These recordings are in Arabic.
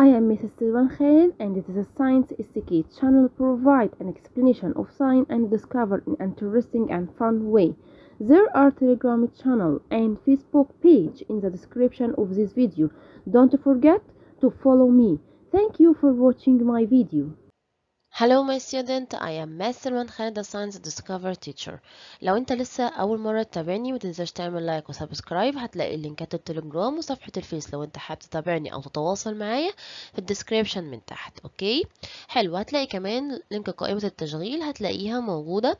I am Mrs. Silvan Khan and this is a Science is the Key channel provide an explanation of science and discover in an interesting and fun way. There are Telegram channel and Facebook page in the description of this video. Don't forget to follow me. Thank you for watching my video. Hello my student, I am من Khalida Science Discover Teacher. لو انت لسه أول مرة تتابعني متنساش تعمل لايك وسبسكرايب هتلاقي اللينكات التليجرام وصفحة الفيس لو انت حابب تتابعني أو تتواصل معايا في الديسكريبشن من تحت اوكي حلو هتلاقي كمان لينك قائمة التشغيل هتلاقيها موجودة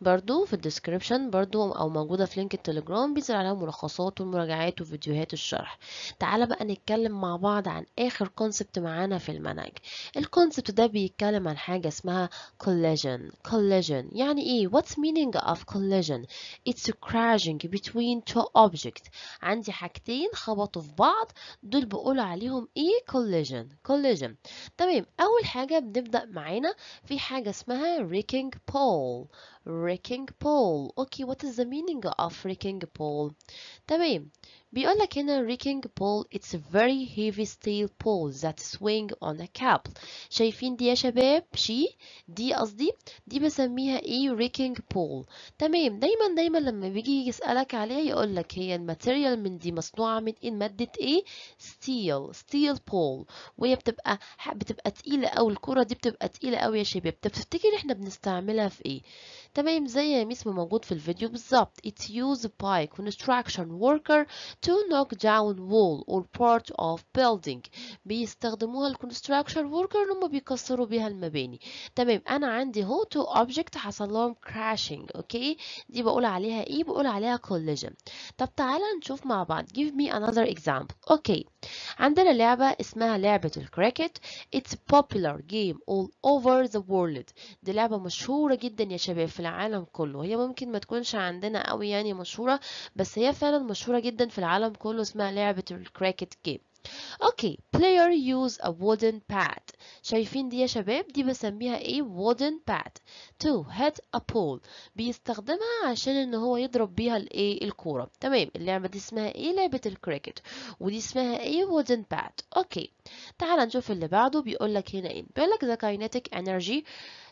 برضو في الديسكريبشن برضو أو موجودة في لينك التليجرام بيزرع عليها ملخصات والمراجعات وفيديوهات الشرح. تعالى بقى نتكلم مع بعض عن آخر كونسبت معانا في المنهج. الكونسبت ده بيتكلم عن حاجة حاجة اسمها collision collision يعني ايه what's meaning of collision it's a crashing between two objects عندي حاجتين خبطوا في بعض دول بقولوا عليهم ايه collision collision تمام اول حاجة بنبدأ معانا في حاجة اسمها wrecking pole wrecking ball اوكي okay, what is the meaning of wrecking ball تمام بيقول لك هنا wrecking ball it's a very heavy steel pole that swing on a cable شايفين دي يا شباب شي دي قصدي دي بسميها ايه wrecking ball تمام دايما دايما لما بيجي يسألك عليها يقول لك هي الماتيريال من دي مصنوعة من ايه مادة ايه steel steel pole وهي بتبقى بتبقى تقيلة او الكرة دي بتبقى تقيلة قوي يا شباب طب تفتكر احنا بنستعملها في ايه تمام زي ما اسمه موجود في الفيديو بالظبط It's used by construction worker to knock down wall or part of building بيستخدموها الكونستراكشن worker لما بيكسروا بيها المباني تمام انا عندي هو تو object حصل لهم crashing اوكي دي بقول عليها ايه بقول عليها collision طب تعالى نشوف مع بعض give me another example اوكي okay. عندنا لعبة اسمها لعبة الكريكت It's a popular game all over the world دي لعبة مشهورة جدا يا شباب في العالم كله هي ممكن ما تكونش عندنا قوي يعني مشهورة بس هي فعلا مشهورة جدا في العالم كله اسمها لعبة الكريكت جيم اوكي player use a wooden pad شايفين دي يا شباب دي بسميها ايه wooden pad to hit a pole بيستخدمها عشان ان هو يضرب بيها الايه الكوره تمام اللعبه دي اسمها ايه لعبه الكريكت ودي اسمها ايه wooden pad اوكي تعال نشوف اللي بعده بيقول لك هنا ايه بيقول لك the kinetic energy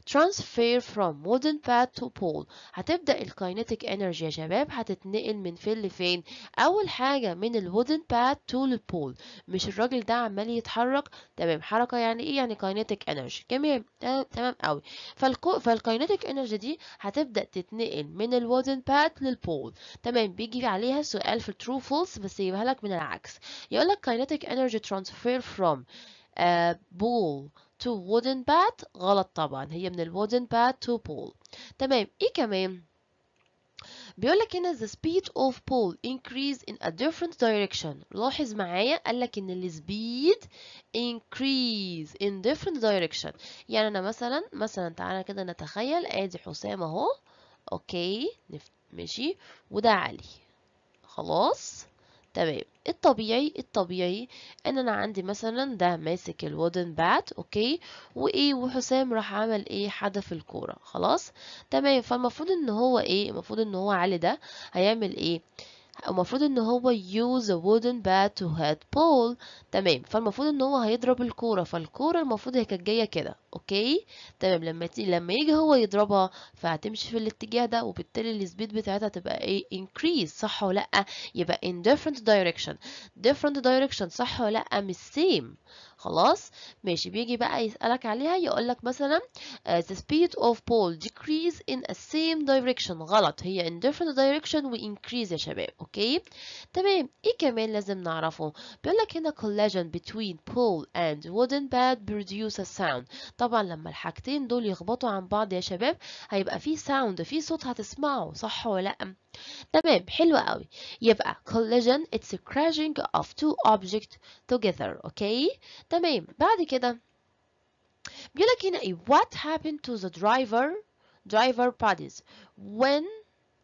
transfer from modern pad to pole هتبدأ kinetic انرجي يا شباب هتتنقل من فين لفين أول حاجة من الودن pad to the pole مش الراجل ده عمال يتحرك تمام حركة يعني إيه يعني kinetic انرجي آه، تمام تمام أوي فال kinetic انرجي دي هتبدأ تتنقل من الودن pad للبول تمام بيجي عليها سؤال في true false بس يبقى لك من العكس يقول لك kinetic energy transfer from uh, آه، pole to wooden bat غلط طبعا هي من wooden bat to pole تمام ايه كمان بيقول لك هنا the speed of pole increase in a different direction لاحظ معايا قال لك ان speed increase in different direction يعني انا مثلا مثلا تعالى كده نتخيل ادي حسام اهو اوكي ماشي وده علي خلاص تمام الطبيعي الطبيعي ان انا عندي مثلا ده ماسك الودن بات اوكي وايه وحسام راح عمل ايه حدف الكوره خلاص تمام فالمفروض ان هو ايه المفروض ان هو علي ده هيعمل ايه المفروض ان هو use a wooden bat to hit ball تمام فالمفروض ان هو هيضرب الكوره فالكوره المفروض هي كانت جايه كده اوكي تمام لما لما يجي هو يضربها فهتمشي في الاتجاه ده وبالتالي السبيد بتاعتها تبقى ايه increase صح ولا لا يبقى in different direction different direction صح ولا لا مش same خلاص ماشي بيجي بقى يسألك عليها يقولك مثلا آه، the speed of ball decrease in a same direction غلط هي in different direction و increase يا شباب اوكي تمام ايه كمان لازم نعرفه بيقولك هنا collision between pole and wooden pad produce a sound طبعا لما الحاجتين دول يخبطوا عن بعض يا شباب هيبقى في ساوند في صوت هتسمعه صح ولا لا تمام حلو قوي يبقى collision it's a crashing of two objects together اوكي تمام بعد كده بيقول لك هنا ايه what happened to the driver driver bodies when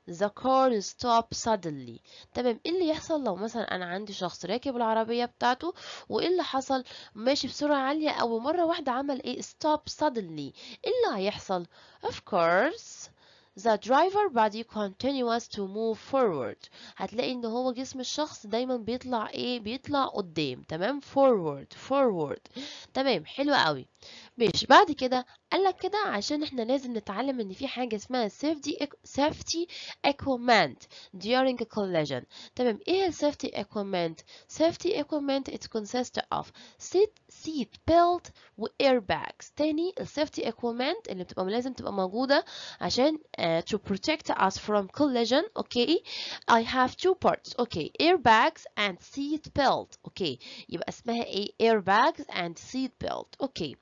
the car stopped suddenly تمام ايه اللي يحصل لو مثلا انا عندي شخص راكب العربيه بتاعته وايه اللي حصل ماشي بسرعه عاليه او مره واحده عمل ايه stop suddenly ايه اللي هيحصل of course The driver body continues to move forward هتلاقي ان هو جسم الشخص دايما بيطلع ايه بيطلع قدام تمام forward forward تمام حلو قوي ماشي بعد كده قالك كده عشان احنا لازم نتعلم ان في حاجه اسمها safety safety equipment during a collision تمام ايه safety equipment safety equipment it consists of seat seat belt و airbags تاني ال safety equipment اللي بتبقى لازم تبقى موجوده عشان uh, to protect us from collision اوكي okay. I have two parts اوكي okay. airbags and seat belt اوكي okay. يبقى اسمها ايه airbags and seat belt اوكي okay.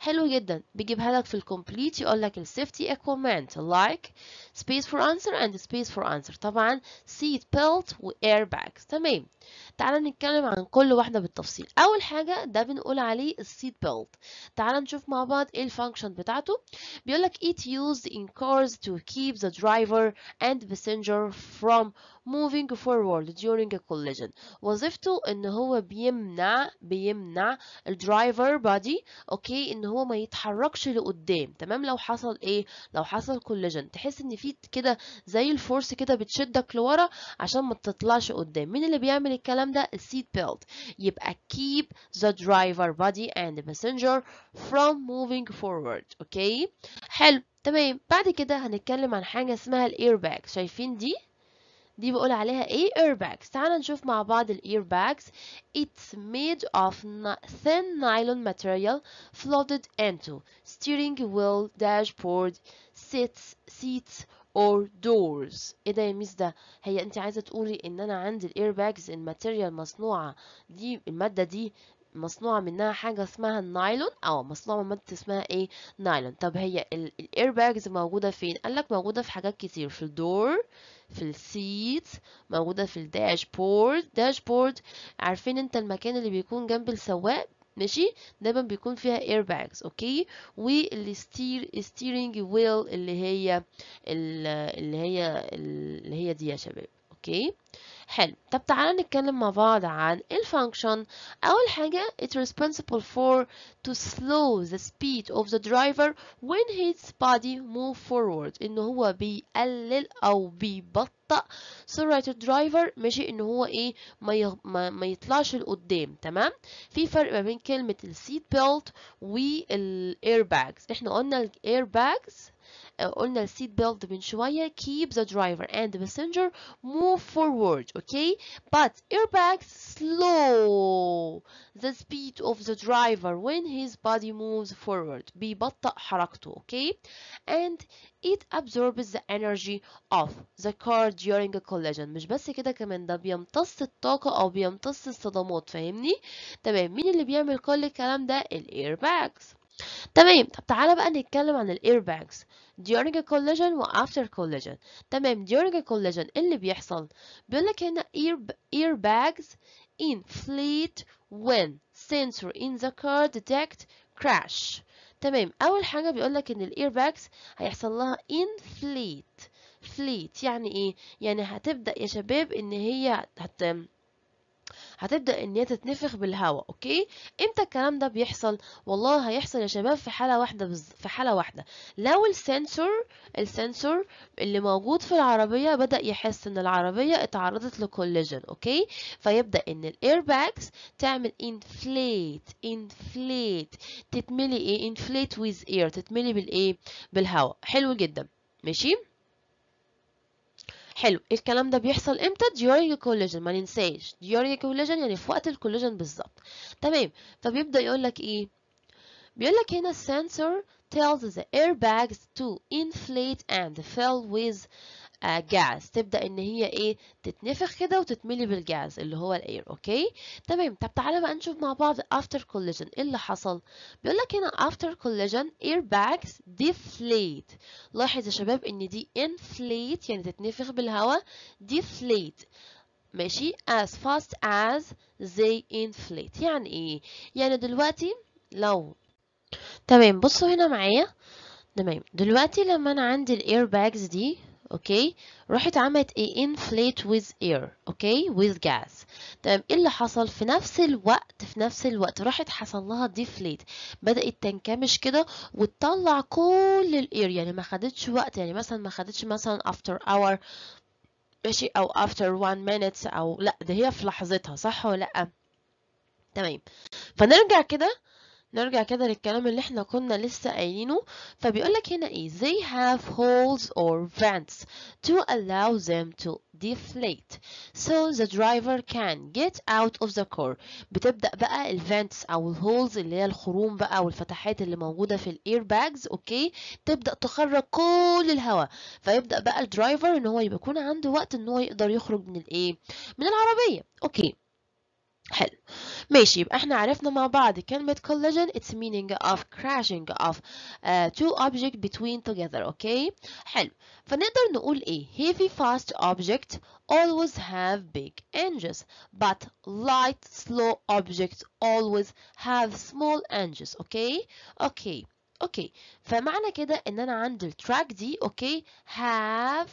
حلو جدا بيجيبها لك في الكومبليت يقول لك السيفتي اكومنت like space for answer and space for answer طبعا seat belt و airbags تمام تعال نتكلم عن كل واحدة بالتفصيل أول حاجة ده بنقول عليه السيت بيلت تعال نشوف مع بعض ايه الفانكشن بتاعته بيقول لك it used in cars to keep the driver and passenger from moving forward during a collision وظيفته ان هو بيمنع بيمنع الدرايفر بادي اوكي ان هو ما يتحركش لقدام تمام لو حصل ايه لو حصل كولجن تحس ان في كده زي الفورس كده بتشدك لورا عشان ما تطلعش قدام مين اللي بيعمل الكلام ده السيت بيلت يبقى keep the driver body and passenger from moving forward اوكي حلو تمام بعد كده هنتكلم عن حاجه اسمها الاير باج شايفين دي دي بقول عليها ايه airbags تعال نشوف مع بعض الاير it's made of thin nylon material flooded into steering wheel dashboard seats seats or doors ايه ده يا ميس ده هي انت عايزه تقولي ان انا عندي الاير باجز الماتيريال مصنوعه دي الماده دي مصنوعة منها حاجة اسمها النايلون أو مصنوعة من مادة اسمها إيه نايلون طب هي الإير باجز موجودة فين؟ قالك موجودة في حاجات كتير في الدور في السيت موجودة في الداشبورد داشبورد عارفين أنت المكان اللي بيكون جنب السواق ماشي دايما بيكون فيها اير باجز اوكي والستيرنج ويل اللي هي اللي هي اللي هي دي يا شباب اوكي حلو طب تعالى نتكلم مع بعض عن الفانكشن اول حاجه it responsible for to slow the speed of the driver when his body move forward ان هو بيقلل او بيبطئ سرعه الدرايفر ماشي ان هو ايه ما, يغ... ما... ما يطلعش لقدام تمام في فرق ما بين كلمه السيت بيلت والاير باجز احنا قلنا الاير باجز Uh, قلنا السيت بيلد من شوية keep the driver and the passenger move forward okay but airbags slow the speed of the driver when his body moves forward بيبطئ حركته okay and it absorbs the energy of the car during a collision مش بس كده كمان ده بيمتص الطاقة أو بيمتص الصدمات فاهمني تمام مين اللي بيعمل كل الكلام ده الايرباجز تمام طب تعالى بقى نتكلم عن الاير باجز during a collision و after collision تمام during a collision إيه اللي بيحصل بيقولك لك هنا ear bags inflate when sensor in the car detect crash تمام اول حاجه بيقولك ان الاير باجز هيحصل لها inflate فليت يعني ايه يعني هتبدا يا شباب ان هي هت هتبدأ إن هي تتنفخ بالهواء أوكي إمتى الكلام ده بيحصل والله هيحصل يا شباب في حالة واحدة بز... في حالة واحدة لو السنسور السنسور اللي موجود في العربية بدأ يحس إن العربية اتعرضت لكوليجن أوكي فيبدأ إن الإير تعمل inflate inflate تتملي إيه inflate with air تتملي بالإيه بالهواء حلو جدا ماشي حلو الكلام ده بيحصل امتى during collision ما ننساش during collision يعني في وقت الكولاجين بالظبط تمام فبيبدا يقول لك ايه بيقول لك هنا sensor tells the airbags to inflate and fill with آه، جاز تبدا ان هي ايه تتنفخ كده وتتملي بالجاز اللي هو الاير اوكي تمام طب تعالى بقى نشوف مع بعض after collision ايه اللي حصل بيقول لك هنا after collision air bags deflate لاحظ يا شباب ان دي inflate يعني تتنفخ بالهواء deflate ماشي as fast as they inflate يعني ايه يعني دلوقتي لو تمام بصوا هنا معايا تمام دلوقتي لما انا عندي الاير باجز دي اوكي راحت عملت ايه inflate with air اوكي with gas تمام طيب، ايه اللي حصل في نفس الوقت في نفس الوقت راحت حصل لها deflate بدات تنكمش كده وتطلع كل الاير يعني ما خدتش وقت يعني مثلا ما خدتش مثلا after hour ماشي او after one minute او لا ده هي في لحظتها صح ولا لا تمام فنرجع كده نرجع كده للكلام اللي احنا كنا لسه قايلينه فبيقولك هنا ايه they have holes or vents to allow them to deflate so the driver can get out of the car بتبدأ بقى الفنتس او الهولز اللي هي الخروم بقى والفتحات اللي موجودة في الاير باجز اوكي تبدأ تخرج كل الهواء فيبدأ بقى الدرايفر ان هو يكون عنده وقت ان هو يقدر يخرج من الايه من العربية اوكي حلو ماشي يبقى احنا عرفنا مع بعض كلمة collision it's meaning of crashing of uh, two objects between together okay حلو فنقدر نقول ايه heavy fast objects always have big engines but light slow objects always have small engines okay okay Okay, فمعنى كده ان انا عندي التراك دي Okay, have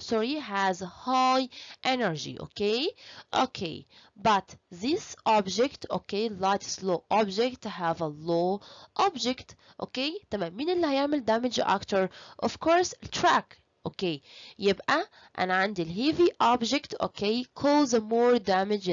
sorry has high energy Okay, okay, but this object okay light slow object have a low object اوكي تمام مين اللي هيعمل damage actor of course track. اوكي يبقى انا عندي الهيفي object اوكي cause آه، more damage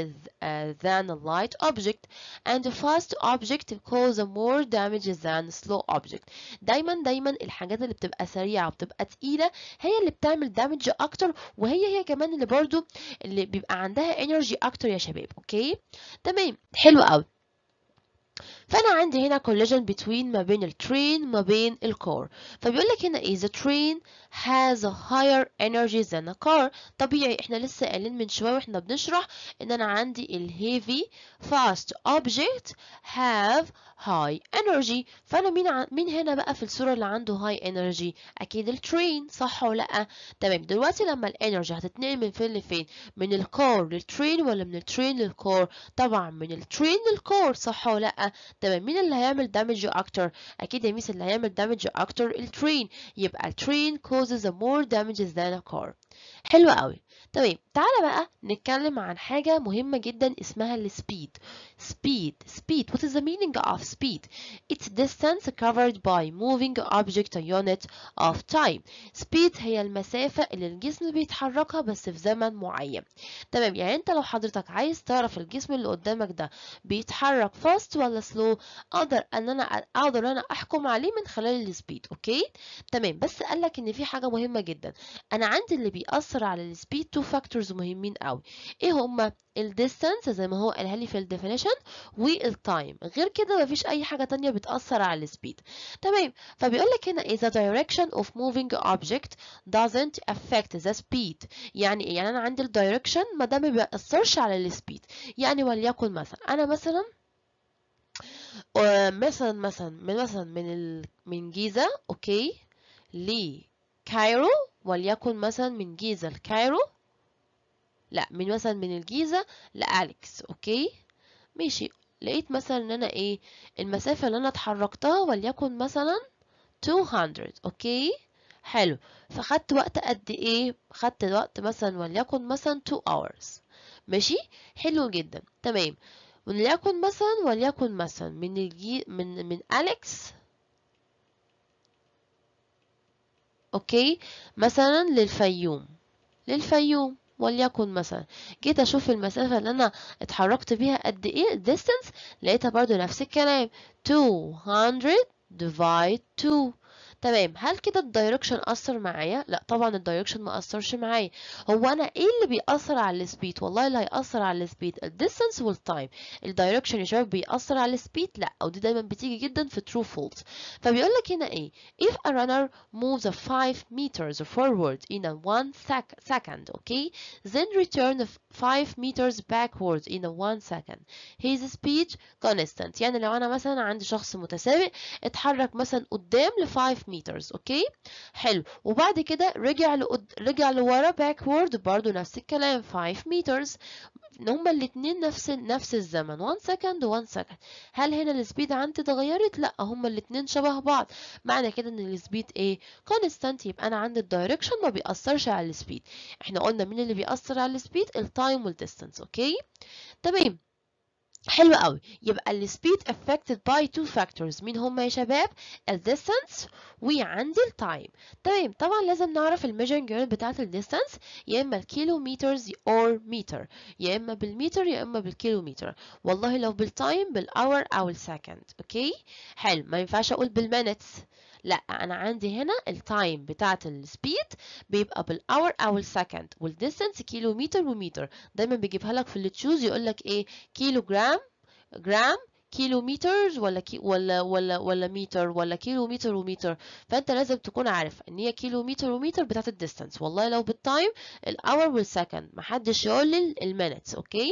than اللايت light object and اوبجكت fast object cause more damage than slow object دايما دايما الحاجات اللي بتبقى سريعه وبتبقى تقيله هي اللي بتعمل دامج اكتر وهي هي كمان اللي برضو اللي بيبقى عندها energy اكتر يا شباب اوكي تمام حلو قوي فانا عندي هنا collision between ما بين الترين ما بين الكار فبيقول لك هنا ايه the train has a higher energy than a car طبيعي احنا لسه قايلين من شويه واحنا بنشرح ان انا عندي الهيفي fast object have هاي انرجي فانا مين ع... مين هنا بقى في الصوره اللي عنده هاي انرجي اكيد الترين صح ولا لا تمام دلوقتي لما الانرجي هتتنقل من فين لفين من الكور للترين ولا من الترين للكور طبعا من الترين للكور صح ولا لا تمام مين اللي هيعمل دامج اكتر اكيد يا ميس اللي هيعمل دامج اكتر الترين يبقى الترين causes more damages than a car حلو قوي تمام تعالى بقى نتكلم عن حاجه مهمه جدا اسمها السبيد سبيد سبيد what is the meaning of speed. It's distance covered by moving object unit of time. speed هي المسافة اللي الجسم بيتحركها بس في زمن معين. تمام يعني انت لو حضرتك عايز تعرف الجسم اللي قدامك ده بيتحرك fast ولا slow اقدر ان انا اقدر انا احكم عليه من خلال السبيد اوكي تمام بس قال لك ان في حاجة مهمة جدا انا عندي اللي بيأثر على السبيد تو فاكتورز مهمين قوي ايه هما الديستانس زي ما هو قالها لي في الديفينيشن والتايم غير كده مفيش اي حاجه تانية بتاثر على السبيد تمام فبيقول لك هنا اذا direction of moving object doesn't affect the speed يعني إيه؟ يعني انا عندي الدايركشن ما دام ما بيأثرش على السبيد يعني وليكن مثلا انا مثلا آه، مثلا مثلا من مثلا من ال... من جيزه اوكي لكايرو وليكن مثلا من جيزه لكايرو لا من مثلا من الجيزة لأليكس أوكي ماشي لقيت مثلا ان انا ايه المسافة اللي انا اتحركتها وليكن مثلا 200 اوكي حلو فخدت وقت قد ايه خدت وقت مثلا وليكن مثلا 2 hours ماشي حلو جدا تمام وليكن مثلا وليكن مثلا من الجي من من اليكس اوكي مثلا للفيوم للفيوم وليكن مثلا جيت اشوف المسافة اللي انا اتحركت بيها قد ايه distance لقيتها برضو نفس الكلام 200 divide 2 تمام هل كده الدايركشن اثر معايا لا طبعا الدايركشن ما اثرش معايا هو انا ايه اللي بيأثر على السبيد والله اللي هيأثر على السبيد الديستانس والتايم الدايركشن يا شباب بيأثر على السبيد لا ودي دايما بتيجي جدا في ترو فولت فبيقول لك هنا ايه if a runner moves 5 meters forward in a 1 second okay then return 5 meters backward in a 1 second his speed constant يعني لو انا مثلا عندي شخص متسابق اتحرك مثلا قدام ل 5 meters meters اوكي حلو وبعد كده رجع لقد... رجع لورا backward برضو نفس الكلام 5 meters هما الاتنين نفس نفس الزمن 1 second 1 second هل هنا السبيد عندي اتغيرت لا هما الاتنين شبه بعض معنى كده ان السبيد ايه كونستانت يبقى انا عندي الدايركشن ما بيأثرش على السبيد احنا قلنا مين اللي بيأثر على السبيد التايم والديستانس اوكي تمام حلو قوي يبقى الـ speed affected by two factors مين هم يا شباب الـ distance وعند الـ time تمام طيب، طبعا لازم نعرف الـ measuring unit بتاعه الـ distance يا اما الكيلومترز or meter يا اما بالمتر يا اما بالكيلومتر والله لو بالـ بالـ بالاور او الـ second اوكي حلو ما ينفعش اقول minutes لا انا عندي هنا التايم بتاعت السبيد بيبقى بالاور او السكند والديستنس كيلومتر ومتر دايما بيجيبها لك في اللي تشوز يقول لك ايه كيلو جرام جرام كيلومترز ولا كي ولا ولا ولا متر ولا كيلومتر ومتر فانت لازم تكون عارف ان هي كيلومتر ومتر بتاعت الديستنس والله لو بالتايم الاور والسكند محدش يقول لي المينتس اوكي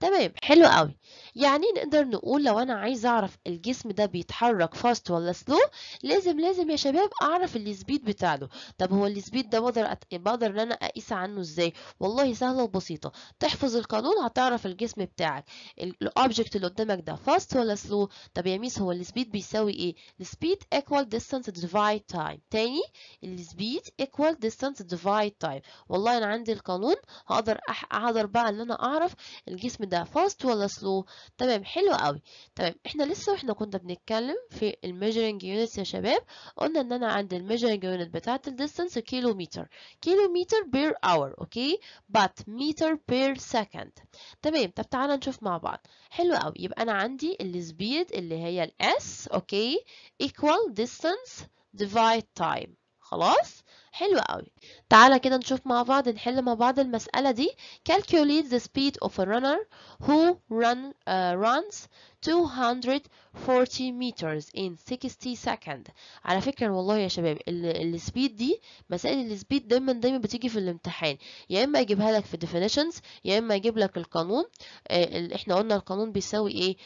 تمام حلو قوي يعني نقدر نقول لو انا عايز اعرف الجسم ده بيتحرك فاست ولا سلو لازم لازم يا شباب اعرف السبيد بتاعته طب هو السبيد ده بقدر أت... بقدر ان انا اقيس عنه ازاي والله سهله وبسيطه تحفظ القانون هتعرف الجسم بتاعك الاوبجكت اللي قدامك ده فاست ولا سلو طب يا ميس هو السبيد بيساوي ايه السبيد ايكوال ديستانس ديفايد تايم تاني السبيد ايكوال ديستانس ديفايد تايم والله انا عندي القانون هقدر أح... بقى ان انا اعرف الجسم ده ده فاست ولا سلو تمام حلو قوي تمام احنا لسه واحنا كنا بنتكلم في الميجرنج يونتس يا شباب قلنا ان انا عند الميجرنج يونت بتاعه الديستنس كيلو متر كيلو متر بير اور اوكي بات متر بير سكند تمام طب تعالى نشوف مع بعض حلو قوي يبقى انا عندي السبيد اللي هي الاس اوكي ايكوال distance divide time خلاص حلو قوي تعالى كده نشوف مع بعض نحل مع بعض المسألة دي calculate the speed of a runner who run uh, runs 240 meters in 60 second على فكرة والله يا شباب السبيد دي مسائل السبيد دايما دايما بتيجي في الامتحان يا اما اجيبها لك في definitions يا اما اجيب لك القانون اه احنا قلنا القانون بيساوي ايه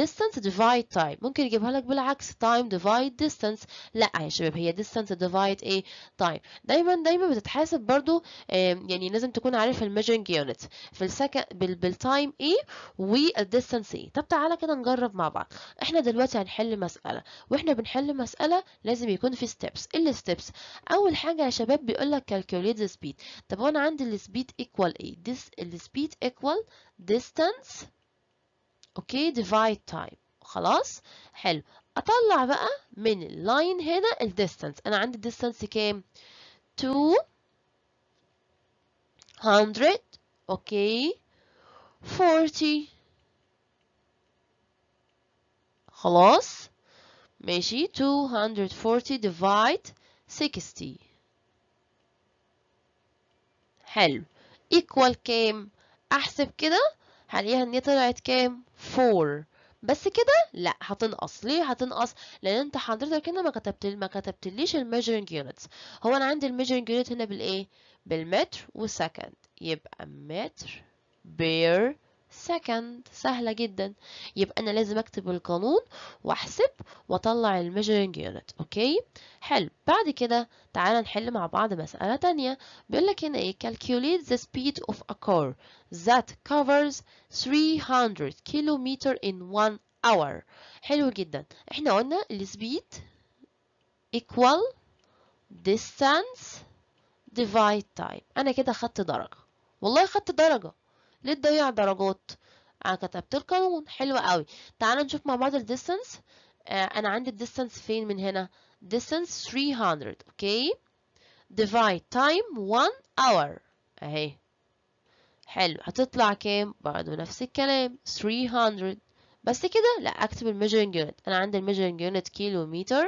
distance divide time ممكن يجيبها لك بالعكس time divide distance لا يا شباب هي distance divide ايه time دايما دايما بتتحاسب برضو اه يعني لازم تكون عارف الميجرنج يونت في السكن بالتايم ايه والديستانس ايه طب تعالى تعالى كده نجرب مع بعض احنا دلوقتي هنحل مسألة واحنا بنحل مسألة لازم يكون في ستيبس ايه الستيبس اول حاجة يا شباب بيقول لك كالكوليت the speed طب وانا عندي السبيد ايكوال ايه this السبيد ايكوال distance اوكي divide time خلاص حلو اطلع بقى من اللاين هنا الديستانس انا عندي الديستانس كام 200 اوكي 40 خلاص ماشي 240 divide 60 حلو equal كام احسب كده هلاقيها ان هي طلعت كام 4 بس كده لا هتنقص ليه هتنقص لان انت حضرتك هنا ما كتبت ما كتبتليش الميجرنج يونتس هو انا عندي الميجرنج يونت هنا بالايه بالمتر وسكند يبقى متر بير second سهلة جدا يبقى أنا لازم أكتب القانون وأحسب وأطلع الميجرينج يونت أوكي حلو بعد كده تعالى نحل مع بعض مسألة تانية بيقول لك هنا إيه calculate the speed of a car that covers 300 كيلومتر in one hour حلو جدا إحنا قلنا السبيد equal distance divide time أنا كده خدت درجة والله خدت درجة للضيع درجات انا كتبت القانون حلو قوي تعالوا نشوف مع بعض الديستانس آه، انا عندي الديستانس فين من هنا distance 300 اوكي divide time 1 hour اهي حلو هتطلع كام برضه نفس الكلام 300 بس كده لا اكتب الميجرنج يونت انا عندي الميجرنج يونت كيلو متر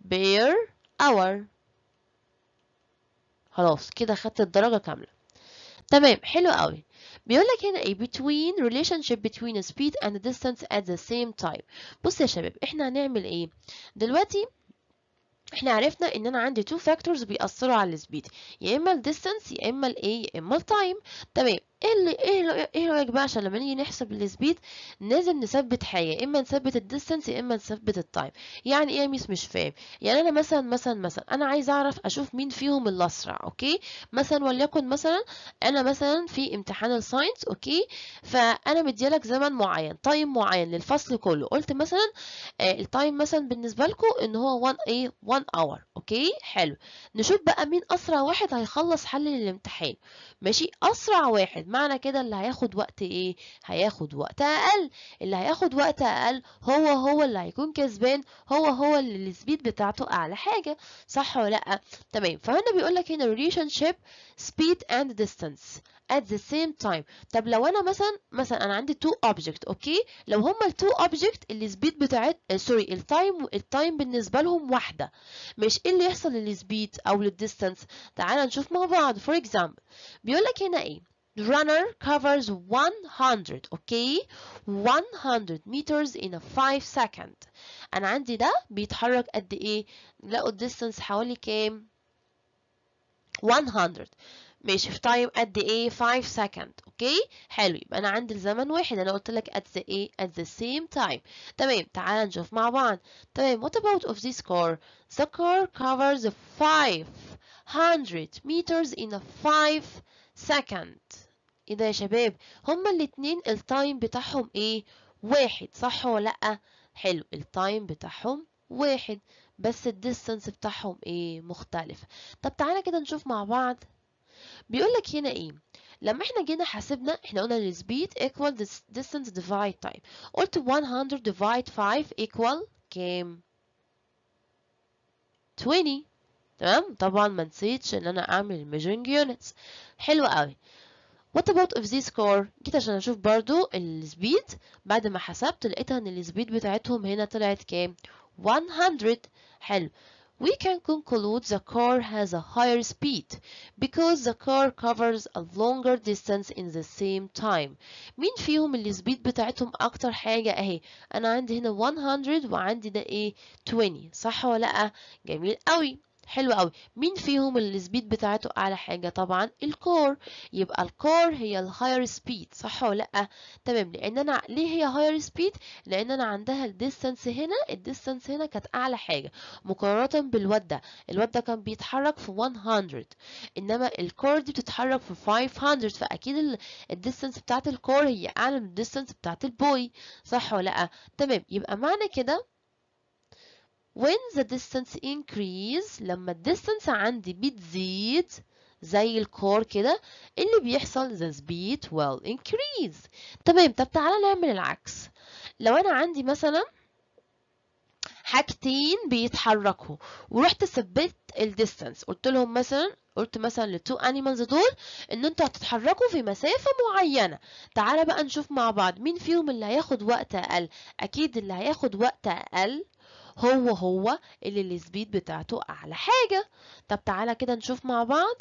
بير اور خلاص كده خدت الدرجه كامله تمام حلو قوي بيقول لك هنا ايه between relationship between speed and distance at the same time بص يا شباب احنا هنعمل ايه دلوقتي احنا عرفنا ان انا عندي two factors بيأثروا على speed يا اما distance يا اما a يا اما time تمام ايه اللي ايه ايه رايك بقى عشان لما نيجي نحسب السبيد لازم نثبت حاجه يا اما نثبت الديستانس يا اما نثبت التايم يعني ايه يا ميس مش فاهم يعني انا مثلا مثلا مثلا انا عايز اعرف اشوف مين فيهم اللي اسرع اوكي مثلا وليكن مثلا انا مثلا في امتحان الساينس اوكي فانا مديالك زمن معين تايم معين للفصل كله قلت مثلا آه، التايم مثلا بالنسبه لكم ان هو 1 ايه 1 اور اوكي حلو نشوف بقى مين اسرع واحد هيخلص حل الامتحان ماشي اسرع واحد معنى كده اللي هياخد وقت ايه هياخد وقت اقل اللي هياخد وقت اقل هو هو اللي هيكون كسبان هو هو اللي السبيد بتاعته اعلى حاجه صح ولا لا تمام فهنا بيقول لك هنا ريليشن شيب سبيد اند ديستانس at the same time طب لو انا مثلا مثلا انا عندي two object اوكي لو هما ال two object اللي سبيد بتاعت سوري التايم التايم بالنسبه لهم واحده مش ايه اللي يحصل للسبيد او للديستانس تعال نشوف مع بعض for example بيقول لك هنا ايه runner covers 100 اوكي 100 meters in a 5 second انا عندي ده بيتحرك قد ايه نلاقوا الديستنس حوالي كام 100 ماشي في تايم قد ايه 5 second اوكي حلو يبقى انا عندي الزمن واحد انا قلت لك at the ايه at the same time تمام تعال نشوف مع بعض تمام what about of this car the car covers 500 meters in a 5 second كده يا شباب هما الاتنين التايم بتاعهم ايه واحد صح ولا لأ حلو التايم بتاعهم واحد بس الديستانس بتاعهم ايه مختلف طب تعالى كده نشوف مع بعض بيقولك هنا ايه لما احنا جينا حاسبنا احنا قلنا speed equal distance divide time قلت 100 divide 5 equal كام 20 تمام طبعا ما نسيتش ان انا اعمل measuring units حلو قوي What about if they car؟ جيت عشان اشوف برضو السبيد بعد ما حسبت لقيت ان السبيد بتاعتهم هنا طلعت كام 100 حلو We can conclude the car has a higher speed because the car covers a longer distance in the same time. مين فيهم اللي speed بتاعتهم أكتر حاجة أهي أنا عندي هنا 100 وعندي ده إيه 20 صح ولا لأ؟ جميل قوي حلو قوي مين فيهم السبيد بتاعته اعلى حاجه طبعا الكور يبقى الكور هي الهاير سبيد صح ولا لا تمام لان انا ليه هي هاير سبيد لان انا عندها الديستانس هنا الديستانس هنا كانت اعلى حاجه مقارنه بالواد الوده الواد كان بيتحرك في 100 انما الكور دي بتتحرك في 500 فاكيد الديستانس بتاعت الكور هي اعلى من الديستانس بتاعت البوي صح ولا لا تمام يبقى معنى كده when the distance increase لما distance عندي بتزيد زي الكور كده اللي بيحصل the speed will increase تمام طب تعالى نعمل العكس لو انا عندي مثلا حاجتين بيتحركوا ورحت ثبت الديستانس قلت لهم مثلا قلت مثلا للتو انيمالز دول ان انتوا هتتحركوا في مسافه معينه تعالى بقى نشوف مع بعض مين فيهم اللي هياخد وقت اقل اكيد اللي هياخد وقت اقل هو هو اللي السبيد بتاعته أعلى حاجة طب تعالى كده نشوف مع بعض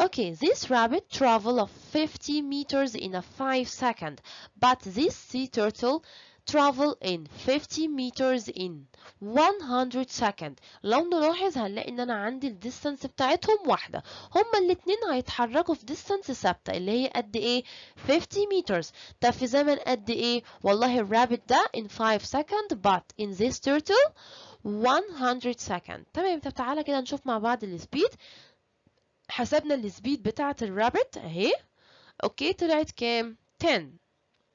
Okay, this rabbit traveled 50 meters in a 5 second, but this sea turtle travel in 50 meters in 100 second لو نلاحظ هنلاقي ان انا عندي الديستانس بتاعتهم واحده هما الاتنين هيتحركوا في ديستانس ثابته اللي هي قد ايه 50 meters طب في زمن قد ايه والله الرابت ده in 5 second but in this turtle 100 second تمام طب تعالى كده نشوف مع بعض السبيد حسبنا السبيد بتاعه الرابت اهي اوكي طلعت كام 10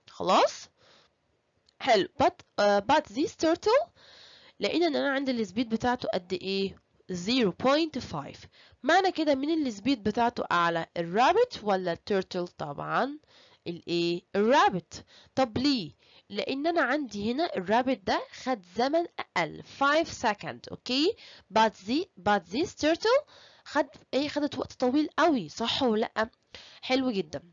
خلاص حلو but uh, but this turtle لقينا ان انا عندي السبيد بتاعته قد ايه 0.5 معنى كده مين السبيد بتاعته اعلى الرابت ولا التيرتل طبعا الايه الرابت طب ليه لان انا عندي هنا الرابت ده خد زمن اقل 5 second اوكي but the but this turtle خد ايه خدت وقت طويل قوي صح ولا لا حلو جدا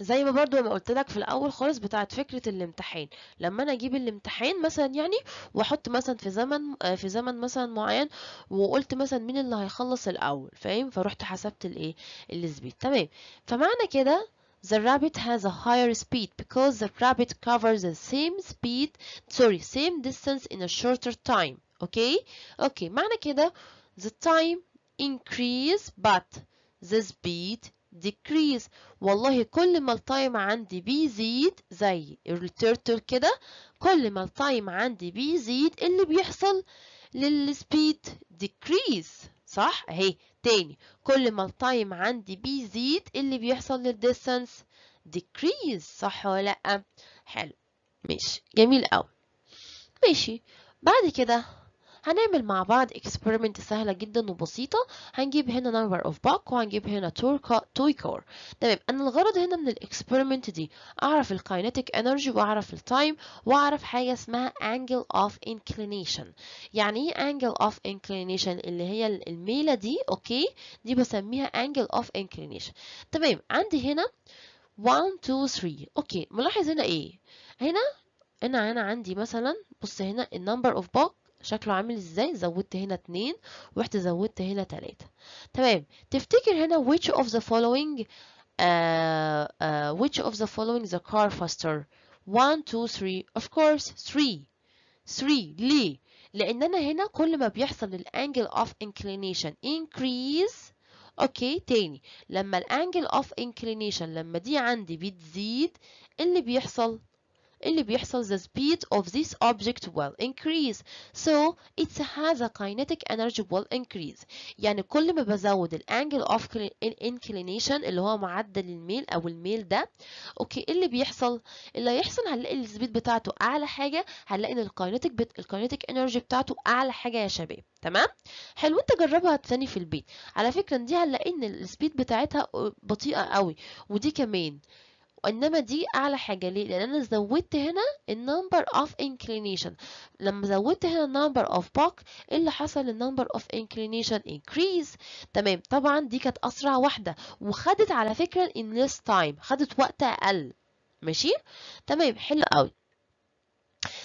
زي ما برضو ما قلت لك في الاول خالص بتاعت فكره الامتحان لما انا اجيب الامتحان مثلا يعني واحط مثلا في زمن آه، في زمن مثلا معين وقلت مثلا مين اللي هيخلص الاول فاهم فروحت حسبت الايه السبيد تمام فمعنى كده The rabbit has a higher speed because the rabbit covers the same speed sorry same distance in a shorter time okay okay معنى كده the time increase but the speed decrease والله كل ما التايم عندي بيزيد زي التيرتل كده كل ما التايم عندي بيزيد اللي بيحصل للسبيد decrease صح اهي تاني كل ما التايم عندي بيزيد اللي بيحصل للديستانس decrease صح ولا لا حلو ماشي جميل قوي ماشي بعد كده هنعمل مع بعض experiment سهلة جدا وبسيطة هنجيب هنا number of buck وهنجيب هنا toy car تمام أنا الغرض هنا من الاكسبيرمنت دي أعرف الكاينتيك انرجي وأعرف التايم وأعرف حاجة اسمها angle of inclination يعني إيه angle of inclination اللي هي الميلة دي أوكي دي بسميها angle of inclination تمام عندي هنا 1 2 3 اوكي ملاحظ هنا ايه هنا هنا انا عندي مثلا بص هنا النمبر اوف باك شكله عامل ازاي زودت هنا اتنين ورحت زودت هنا تلاتة تمام تفتكر هنا which of the following uh, uh, which of the following the car faster 1 2 3 of course 3 3 ليه لان انا هنا كل ما بيحصل angle of inclination increase اوكي تاني لما الانجل اوف انكلينيشن لما دي عندي بتزيد اللي بيحصل اللي بيحصل the speed of this object will increase so it has a kinetic energy will increase يعني كل ما بزود angle of inclination اللي هو معدل الميل او الميل ده اوكي اللي بيحصل اللي هيحصل هنلاقي speed بتاعته اعلى حاجه هنلاقي ان kinetic بت... kinetic energy بتاعته اعلى حاجه يا شباب تمام حلو انت جربها تاني في البيت على فكره دي هنلاقي ان ال speed بتاعتها آه، بطيئه قوي ودي كمان وانما دي اعلى حاجه ليه لان انا زودت هنا النمبر اوف انكلينيشن لما زودت هنا النمبر اوف باك إيه اللي حصل النمبر اوف انكلينيشن انكريز تمام طبعا دي كانت اسرع واحده وخدت على فكره ان ليس تايم خدت وقت اقل ماشي تمام حلو قوي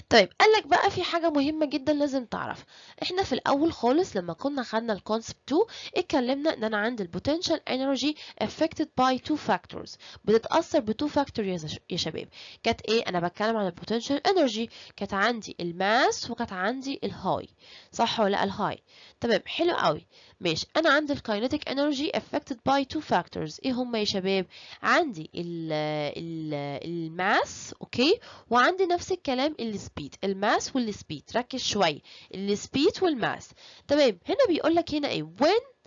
طيب قال لك بقى في حاجة مهمة جدا لازم تعرف احنا في الاول خالص لما كنا خدنا الكونسبت 2 اتكلمنا ان انا عندي البوتنشال انرجي affected by two factors بتتأثر ب two factors يا شباب كانت ايه انا بتكلم عن البوتنشال انرجي كانت عندي الماس وكانت عندي الهاي صح ولا الهاي تمام حلو قوي ماشي انا عندي الكاينتيك انرجي affected by two factors ايه هم يا شباب عندي ال ال الماس اوكي وعندي نفس الكلام السبيد الماس والسبيد ركز شوي السبيد والماس تمام هنا بيقول لك هنا ايه when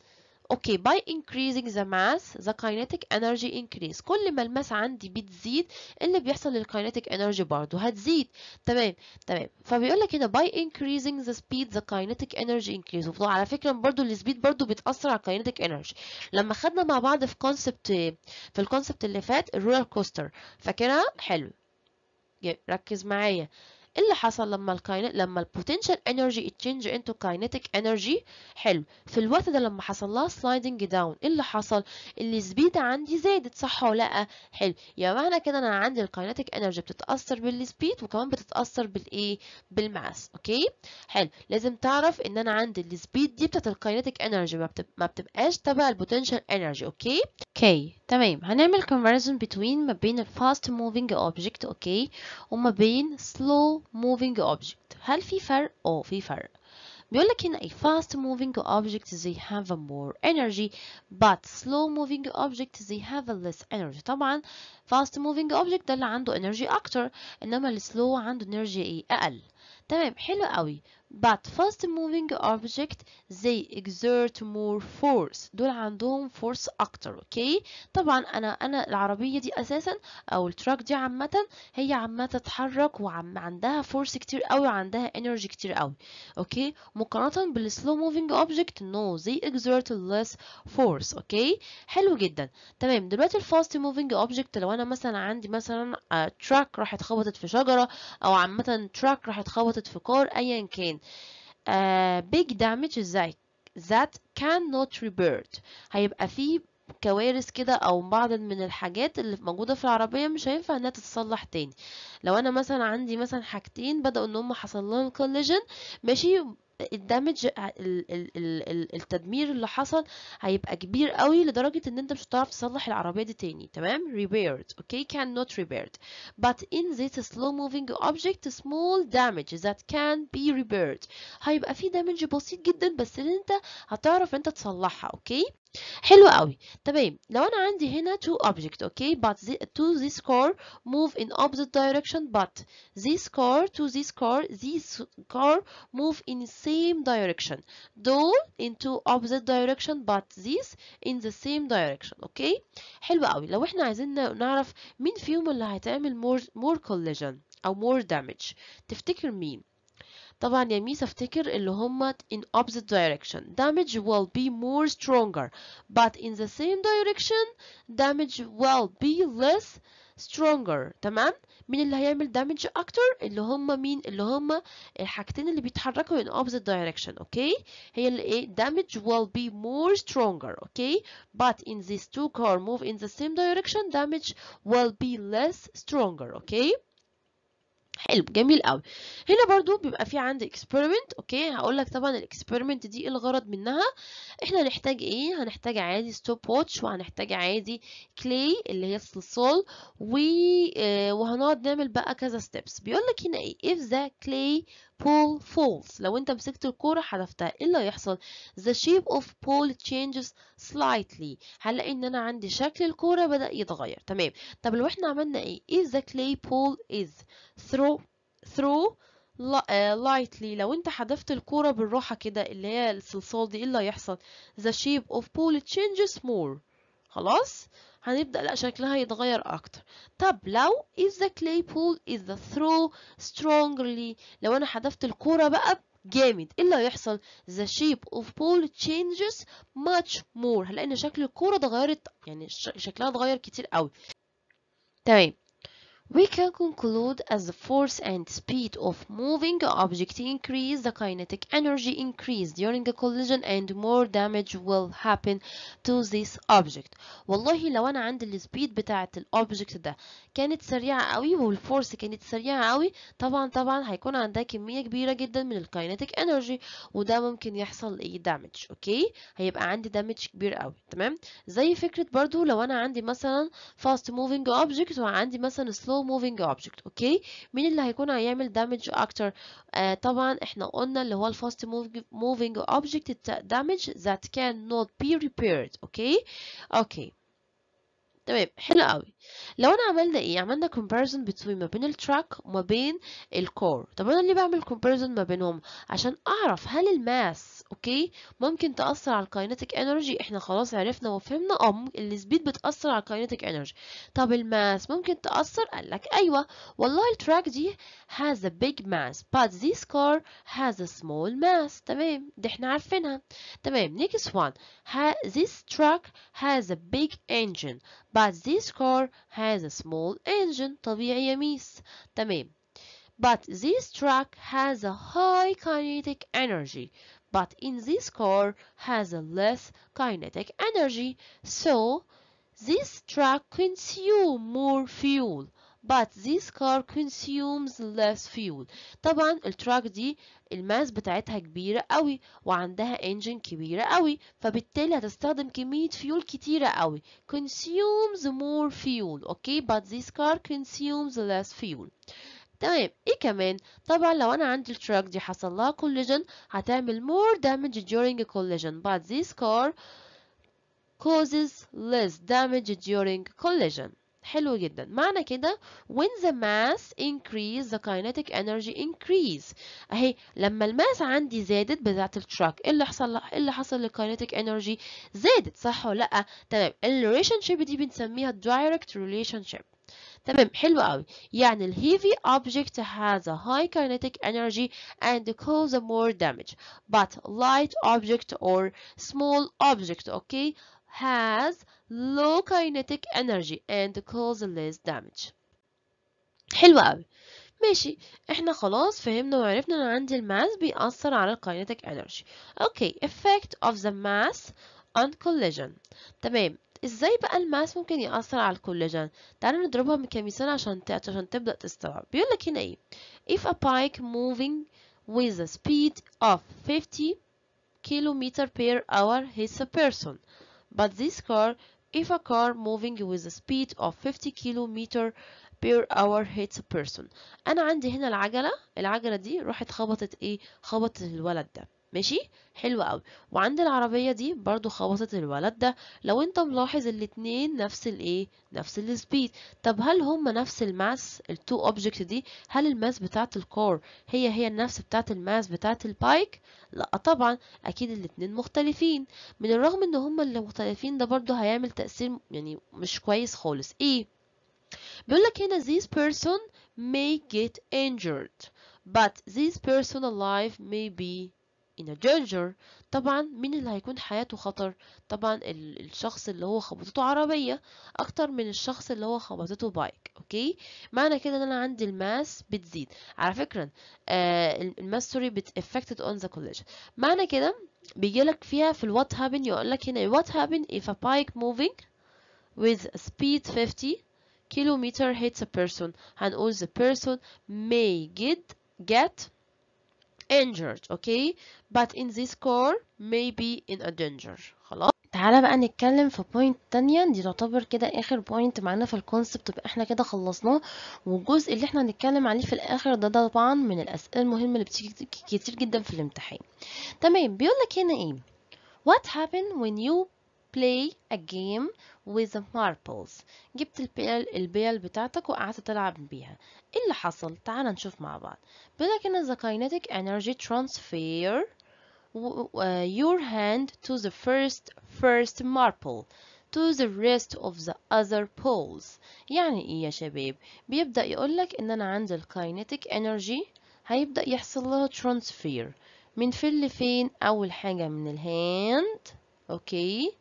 اوكي باي increasing the mass the kinetic energy increase كل ما الماس عندي بتزيد اللي بيحصل للkinetic energy برضه هتزيد تمام تمام فبيقول لك هنا باي increasing the speed the kinetic energy increase وطبعا على فكره برضه السبيد برضه بتاثر على kinetic energy لما خدنا مع بعض في كونسبت في الكونسبت اللي فات الرولر كوستر فاكرها حلو ركز معايا اللي حصل لما الكاين لما البوتنشال انرجي اتشينج انتو كاينتيك انرجي حلو في الوقت ده لما حصل لها سلايدنج داون اللي حصل السبيد عندي زادت صح ولا لا حلو يبقى معنى كده انا عندي الكاينتيك انرجي بتتاثر بالسبيد وكمان بتتاثر بالايه بالماس اوكي حلو لازم تعرف ان انا عندي السبيد دي بتاعت الكاينتيك انرجي ما, بتب... ما بتبقاش تبع البوتنشال انرجي اوكي اوكي تمام هنعمل comparison between ما بين الفاست moving object اوكي وما بين slow moving object هل في فرق؟ اه في فرق بيقول لك a fast moving object they have a more energy but slow moving object they have a less energy طبعا fast moving object ده اللي عنده energy اكتر انما السلو عنده energy ايه اقل تمام حلو قوي but fast moving object they exert more force دول عندهم force اكتر اوكي طبعا انا انا العربيه دي اساسا او التراك دي عامه هي عماله تتحرك وعندها force كتير قوي وعندها energy كتير قوي اوكي مقارنه بالسلو moving object no they exert less force اوكي حلو جدا تمام دلوقتي الفاست moving object لو لو انا مثلا عندي مثلا تراك آه، راحت اتخبطت في شجره او عامه تراك راحت اتخبطت في كار ايا كان آه، big damage ازاي that cannot revert هيبقى في كوارث كده او بعض من الحاجات اللي موجوده في العربيه مش هينفع انها تتصلح تاني لو انا مثلا عندي مثلا حاجتين بداوا ان هم حصل لهم كوليجن ماشي الدمج التدمير اللي حصل هيبقى كبير قوي لدرجة ان انت مش هتعرف تصلح العربية دي تاني تمام repaired okay cannot repaired but in this slow moving object small damage that can be repaired هيبقى في damage بسيط جدا بس ان انت هتعرف انت تصلحها اوكي okay? حلو قوي تمام لو انا عندي هنا two object okay? but the, to this car move in opposite direction but this car to this car this car move in same direction though into opposite direction but this in the same direction okay? حلو قوي لو احنا عايزين نعرف مين فيهم اللي هيتعمل more more collision او more damage تفتكر مين طبعا يا ميس افتكر اللي هما in opposite direction damage will be more stronger but in the same direction damage will be less stronger تمام مين اللي هيعمل damage اكتر اللي هم مين اللي هم الحاجتين اللي بيتحركوا in opposite direction اوكي okay? هي اللي ايه damage will be more stronger اوكي okay? but in these two car move in the same direction damage will be less stronger اوكي okay? حلو جميل قوي هنا برضو بيبقى في عندي اكسبيرمنت اوكي هقول لك طبعا الاكسبيرمنت دي إيه الغرض منها احنا هنحتاج ايه هنحتاج عادي ستوب واتش وهنحتاج عادي كلي اللي هي الصلصال و... آه، وهنقعد نعمل بقى كذا ستيبس بيقول لك هنا ايه اف ذا كلي Paul falls لو انت مسكت الكورة حذفتها ايه اللي هيحصل the shape of pool changes slightly هنلاقي ان انا عندي شكل الكورة بدأ يتغير تمام طب لو احنا عملنا ايه if the clay pool is throw throw آه، lightly لو انت حذفت الكورة بالراحة كده اللي هي الصلصال دي ايه اللي هيحصل the shape of Paul changes more خلاص هنبدأ لا شكلها يتغير أكتر طب لو if the clay pool is the throw strongly لو أنا حذفت الكورة بقى جامد ايه اللي هيحصل the shape of pool changes much more هلاقي ان شكل الكوره اتغيرت يعني شكلها اتغير كتير قوي تمام طيب، We can conclude as the force and speed of moving object increase, the kinetic energy increase during a collision and more damage will happen to this object. والله لو انا عندي السبيد بتاعة object ده كانت سريعة قوي والفورس كانت سريعة قوي طبعا طبعا هيكون عندها كمية كبيرة جدا من الكاينتيك انرجي وده ممكن يحصل ايه دامج اوكي هيبقى عندي دامج كبير قوي تمام زي فكرة برضو لو انا عندي مثلا fast moving object وعندي مثلا slow moving object اوكي مين اللي هيكون هيعمل دامج اكتر آه طبعا احنا قلنا اللي هو الفاست moving object damage that كان نوت be repaired اوكي اوكي تمام حلو قوي لو انا عملنا ايه عملنا comparison between ما بين التراك وما بين الكور طب انا ليه بعمل comparison ما بينهم عشان اعرف هل الماس اوكي ممكن تاثر على الكاينتيك انرجي احنا خلاص عرفنا وفهمنا ام السبيد بتاثر على الكاينتيك انرجي طب الماس ممكن تاثر قال لك ايوه والله التراك دي has a big mass but this car has a small mass تمام دي احنا عارفينها تمام next one ha this truck has a big engine but this car has a small engine طبيعي يا ميس تمام But this truck has a high kinetic energy but in this car has a less kinetic energy, so this truck consumes more fuel but this car consumes less fuel طبعا التراك دي الماس بتاعتها كبيرة قوي وعندها انجن كبيرة قوي فبالتالي هتستخدم كمية فيول كتيرة قوي consumes more fuel okay but this car consumes less fuel تمام ايه كمان طبعا لو انا عندي التراك دي حصل لها collision هتعمل more damage during collision but this car causes less damage during collision حلو جدا معنى كده when the mass increase the kinetic energy increase اهي لما الماس عندي زادت بتاعه التراك ايه اللي حصل ايه اللي حصل للكاينتيك انرجي زادت صح ولا لا تمام الريليشن شيب دي بنسميها direct relationship تمام حلو قوي يعني ال heavy object has a high kinetic energy and cause more damage but light object or small object okay has low kinetic energy and cause less damage حلو قوي ماشي احنا خلاص فهمنا وعرفنا ان عندي الماس بيأثر على الكاينتيك انرجي اوكي effect of the mass on collision تمام ازاي بقى الماس ممكن يأثر على الكولاجين تعالوا نضربها كمثال عشان عشان تبدأ تستوعب بيقول لك هنا ايه if a bike moving with a speed of 50 kilometer per hour hits a person but this car if a car moving with a speed of 50 kilometer per hour hits a person انا عندي هنا العجله العجله دي راحت خبطت ايه خبطت الولد ده ماشي حلو قوي وعند العربية دي برضو خبطت الولد ده لو انت ملاحظ الاتنين نفس الايه نفس السبيد طب هل هم نفس الماس التو اوبجكت دي هل الماس بتاعه الكور هي هي نفس بتاعه الماس بتاعه البايك لا طبعا اكيد الاتنين مختلفين من الرغم ان هم اللي مختلفين ده برضو هيعمل تأثير يعني مش كويس خالص ايه بيقولك هنا this person may get injured but this person alive may be in a danger طبعا مين اللي هيكون حياته خطر طبعا الشخص اللي هو خبطته عربية اكتر من الشخص اللي هو خبطته بايك اوكي معنى كده ان انا عندي الماس بتزيد على فكرة آه الماس سوري بتأفكتد affected on the collision معنى كده بيجيلك فيها في الوات هابن يقولك هنا what happened if a bike moving with speed 50 kilometer hits a person هنقول the person may get get injured okay but in this car maybe in a danger خلاص تعالى بقى نتكلم في بوينت تانية دي تعتبر كده اخر بوينت معانا في الكونسبت يبقى احنا كده خلصناه والجزء اللي احنا هنتكلم عليه في الاخر ده طبعا من الاسئله المهمه اللي بتيجي كتير جدا في الامتحان تمام بيقول لك هنا ايه what happened when you play a game with marbles جبت البيل البيل بتاعتك وقعدت تلعب بيها ايه اللي حصل تعال نشوف مع بعض بيقولك ان the kinetic energy transfer uh, your hand to the first first marble to the rest of the other poles يعني ايه يا شباب بيبدأ يقولك ان انا عندي الكاينتيك انرجي هيبدأ يحصل لها ترانسفير من فين لفين اول حاجة من الهاند اوكي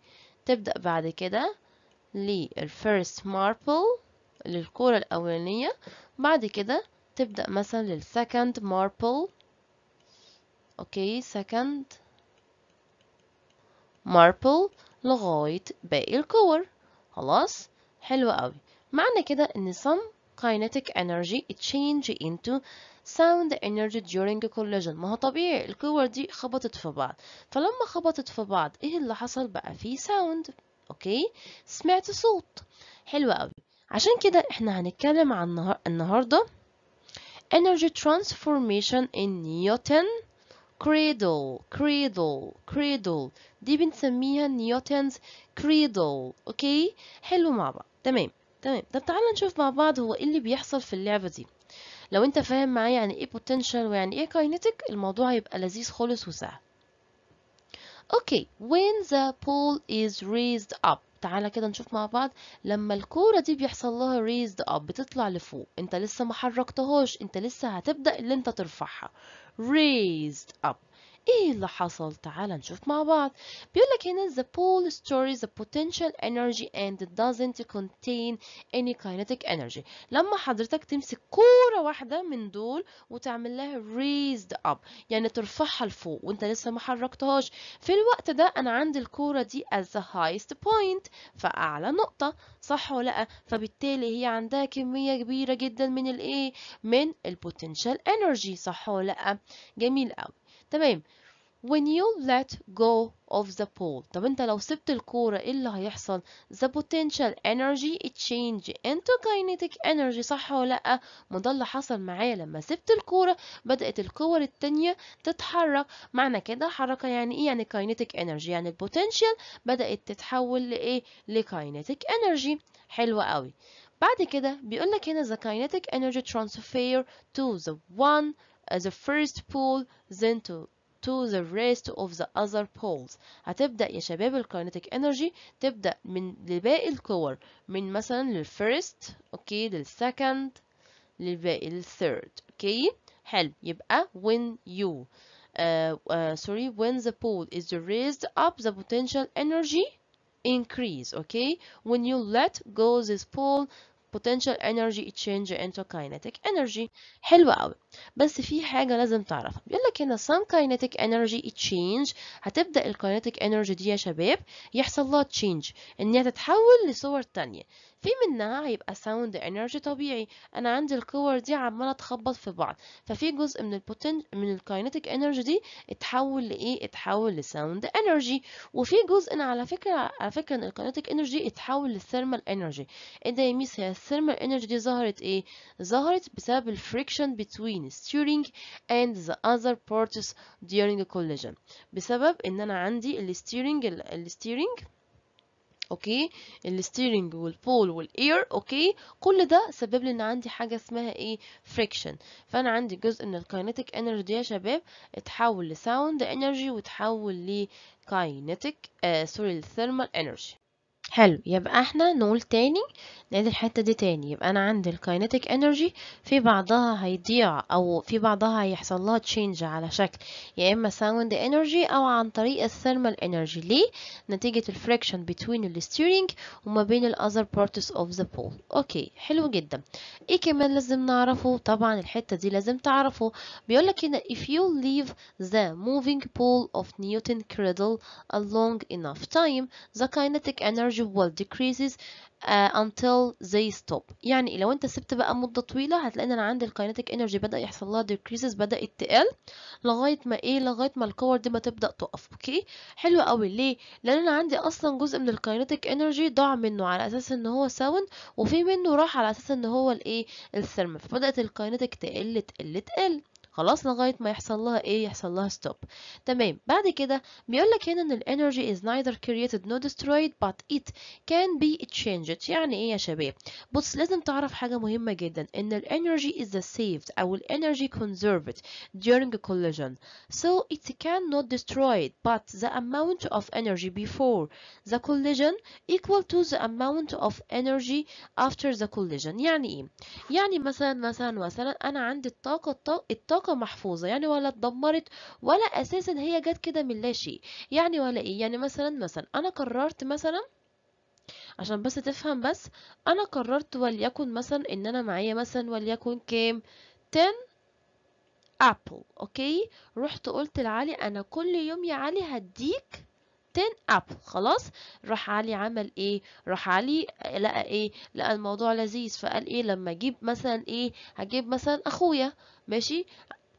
تبدأ بعد كده للفيرست ماربل للكرة الأولانية بعد كده تبدأ مثلا للسكند ماربل اوكي سكند ماربل لغاية باقي الكور خلاص حلو قوي معنى كده ان some kinetic energy it change into sound energy during collision ما هو طبيعي الكور دي خبطت في بعض فلما خبطت في بعض ايه اللي حصل بقى في sound اوكي سمعت صوت حلو قوي عشان كده احنا هنتكلم عن النهارده energy transformation in Newton cradle cradle cradle دي بنسميها نيوتنز cradle اوكي حلو مع بعض تمام تمام طب تعالى نشوف مع بعض هو ايه اللي بيحصل في اللعبه دي لو انت فاهم معايا يعني ايه potential ويعني ايه kinetic الموضوع هيبقى لذيذ خالص وسهل اوكي when the pole is raised up تعالى كده نشوف مع بعض لما الكورة دي بيحصل لها raised up بتطلع لفوق انت لسه ما حركتهاش انت لسه هتبدأ اللي انت ترفعها raised up إيه اللي حصل؟ تعال نشوف مع بعض بيقول لك هنا the pole stores the potential energy and it doesn't contain any kinetic energy لما حضرتك تمسك كورة واحدة من دول وتعمل لها raised up يعني ترفعها لفوق وانت لسه ما حركتهاش في الوقت ده أنا عندي الكورة دي as the highest point فأعلى نقطة صح ولا لأ؟ فبالتالي هي عندها كمية كبيرة جدا من الإيه؟ من البوتنشال energy صح ولا لأ؟ جميل أوي تمام when you let go of the pole طب انت لو سبت الكورة ايه اللي هيحصل the potential energy change into kinetic energy صح ولا لا ما ده اللي حصل معايا لما سبت الكورة بدأت الكور التانية تتحرك معنى كده حركة يعني ايه يعني kinetic energy يعني البوتنشال بدأت تتحول لايه kinetic energy حلو قوي بعد كده بيقول لك هنا the kinetic energy transfer to the one As the first pole then to to the rest of the other poles هتبدأ يا شباب الكاينتيك انرجي تبدأ من لباقي الكور من مثلا للفيرست اوكي للسكند لباقي الثيرد اوكي حلو يبقى when you uh, uh, sorry when the pole is raised up the potential energy increase okay when you let go this pole potential energy change into kinetic energy حلو قوي بس في حاجة لازم تعرفها بيقول لك هنا some kinetic energy change هتبدأ الكاينتيك انرجي دي يا شباب يحصل لها change إنها تتحول لصور تانية في منها هيبقى ساوند انرجي طبيعي انا عندي الكور دي عمالة تخبط في بعض ففي جزء من البوتن من الكاينتيك انرجي دي اتحول لايه اتحول لساوند انرجي وفي جزء أنا على فكرة على فكرة ان الكاينتيك انرجي اتحول لثيرمال انرجي ايه ده يا ميس هي الثيرمال انرجي دي ظهرت ايه ظهرت بسبب الفريكشن بتوين between steering and the other parts during collision بسبب ان انا عندي الستيرنج الستيرنج اوكي الستيرنج والبول والاير اوكي كل ده سبب لي ان عندي حاجه اسمها ايه فريكشن فانا عندي جزء من الكاينتيك انرجي يا شباب اتحول لساوند انرجي وتحول لكاينتيك kinetic سوري آه، thermal انرجي حلو يبقى احنا نقول تاني نعيد الحتة دي تاني يبقى انا عندي الكاينتيك انرجي في بعضها هيضيع او في بعضها هيحصل لها تشينج على شكل يا اما ساوند انرجي او عن طريق الثيرمال انرجي ليه نتيجة الفريكشن بين الستيرنج وما بين الاذر بارتس اوف ذا بول اوكي حلو جدا ايه كمان لازم نعرفه طبعا الحتة دي لازم تعرفه بيقولك هنا if you leave the moving pole of Newton cradle a long enough time the kinetic energy energy will decreases uh, until they stop يعني لو انت سبت بقى مدة طويلة هتلاقي ان انا عندي الكينيتك انرجي بدأ يحصل لها decreases بدأت تقل لغاية ما ايه لغاية ما الكور دي ما تبدأ تقف اوكي حلو قوي ليه لان انا عندي اصلا جزء من الكينيتك انرجي ضاع منه على اساس ان هو ساوند وفي منه راح على اساس ان هو الايه الثرم فبدأت الكاينتيك تقل تقل تقل خلاص لغايه ما يحصل لها ايه يحصل لها ستوب تمام بعد كده بيقول لك هنا ان الانرجي is neither created nor destroyed but it can be changed يعني ايه يا شباب بص لازم تعرف حاجه مهمه جدا ان الانرجي is saved او الانرجي conserved during collision so it cannot destroyed but the amount of energy before the collision equal to the amount of energy after the collision يعني ايه يعني مثلا مثلا مثلا انا عندي الطاقه الطاقه طاقة محفوظة يعني ولا اتدمرت ولا أساسا هي جت كده من لا شيء يعني ولا إيه يعني مثلا مثلا أنا قررت مثلا عشان بس تفهم بس أنا قررت وليكن مثلا إن أنا معايا مثلا وليكن كام 10 ابل اوكي رحت قلت لعلي انا كل يوم يا علي هديك 10 ابل خلاص راح علي عمل ايه راح علي لقى ايه لقى الموضوع لذيذ فقال ايه لما اجيب مثلا ايه هجيب مثلا اخويا ماشي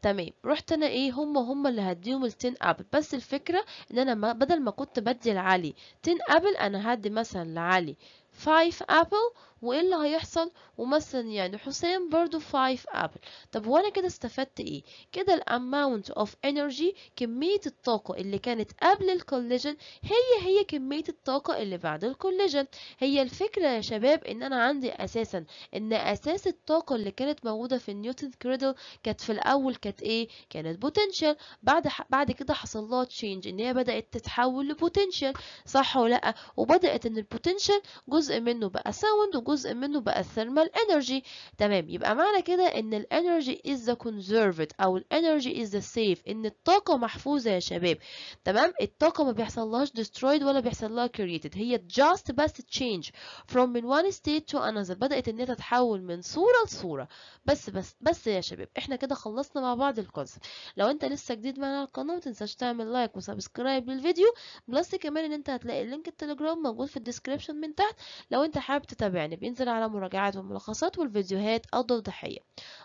تمام رحت انا ايه هم هم اللي هديهم ال 10 ابل بس الفكره ان انا ما بدل ما كنت بدي لعلي 10 ابل انا هدي مثلا لعلي 5 ابل وايه اللي هيحصل ومثلا يعني حسام برضو 5 ابل طب وانا كده استفدت ايه كده الاماونت اوف انرجي كميه الطاقه اللي كانت قبل الكوليجن هي هي كميه الطاقه اللي بعد الكوليجن هي الفكره يا شباب ان انا عندي اساسا ان اساس الطاقه اللي كانت موجوده في النيوتن كريدل كانت في الاول كانت ايه كانت بوتنشال بعد بعد كده حصل لها تشينج ان هي بدات تتحول لبوتنشال صح ولا لا وبدات ان البوتنشال جزء منه بقى ساوند وجزء جزء منه بقى الثيرمال انرجي تمام يبقى معنى كده ان الانرجي از the كونزرفد او الانرجي از the سيف ان الطاقه محفوظه يا شباب تمام الطاقه ما بيحصلهاش ديسترويد ولا بيحصل لها كرييتد هي just بس تشينج from من one state to another بدات ان هي تتحول من صوره لصوره بس بس بس يا شباب احنا كده خلصنا مع بعض الكونسبت لو انت لسه جديد معانا على القناه ما تنساش تعمل لايك وسبسكرايب للفيديو بلس كمان ان انت هتلاقي اللينك التليجرام موجود في الديسكريبشن من تحت لو انت حابب تتابعني بينزل على مراجعات والملخصات والفيديوهات التوضيحية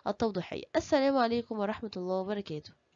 التوضيحية السلام عليكم ورحمة الله وبركاته